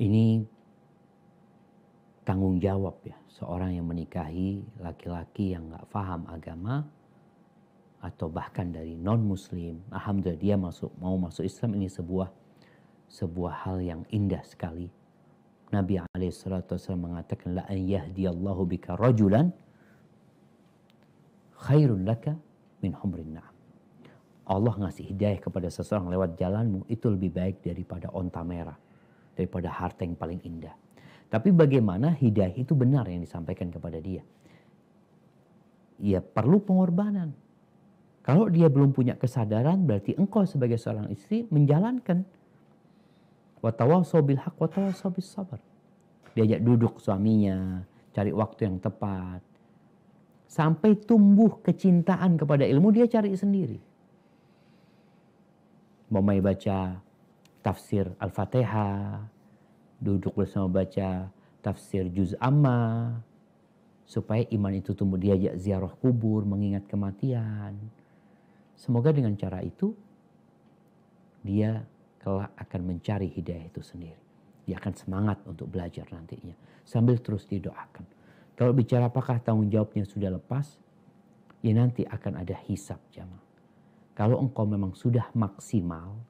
Ini tanggung jawab ya seorang yang menikahi laki-laki yang nggak paham agama atau bahkan dari non muslim alhamdulillah dia masuk mau masuk Islam ini sebuah sebuah hal yang indah sekali Nabi alaihissalam mengatakan la an yahdiyallahu bika rajulan khairun laka min humrin na'am Allah ngasih hidayah kepada seseorang lewat jalanmu itu lebih baik daripada onta merah daripada harta yang paling indah. Tapi bagaimana hidayah itu benar yang disampaikan kepada dia? Ia perlu pengorbanan. Kalau dia belum punya kesadaran berarti engkau sebagai seorang istri menjalankan. Watawasau bil haq, sabar. Diajak duduk suaminya, cari waktu yang tepat. Sampai tumbuh kecintaan kepada ilmu dia cari sendiri. Mau baca tafsir Al-Fatihah, duduk bersama baca tafsir juz amma, supaya iman itu tumbuh diajak ziarah kubur, mengingat kematian. Semoga dengan cara itu dia kelak akan mencari hidayah itu sendiri. Dia akan semangat untuk belajar nantinya sambil terus didoakan. Kalau bicara apakah tanggung jawabnya sudah lepas, ya nanti akan ada hisap jamaah. Kalau engkau memang sudah maksimal,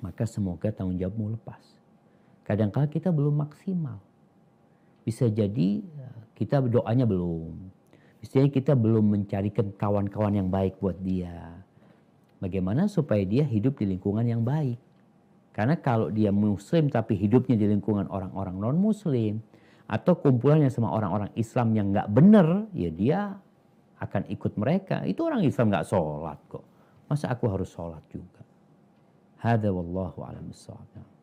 maka semoga tanggung jawabmu lepas. kadang -kadang kita belum maksimal. Bisa jadi eh, kita doanya belum. Bisa kita belum mencarikan kawan-kawan yang baik buat dia. Bagaimana supaya dia hidup di lingkungan yang baik. Karena kalau dia muslim tapi hidupnya di lingkungan orang-orang non-muslim. Atau kumpulannya sama orang-orang Islam yang gak bener, Ya dia akan ikut mereka. Itu orang Islam gak sholat kok. Masa aku harus sholat juga? هذا والله أعلم الصواب نعم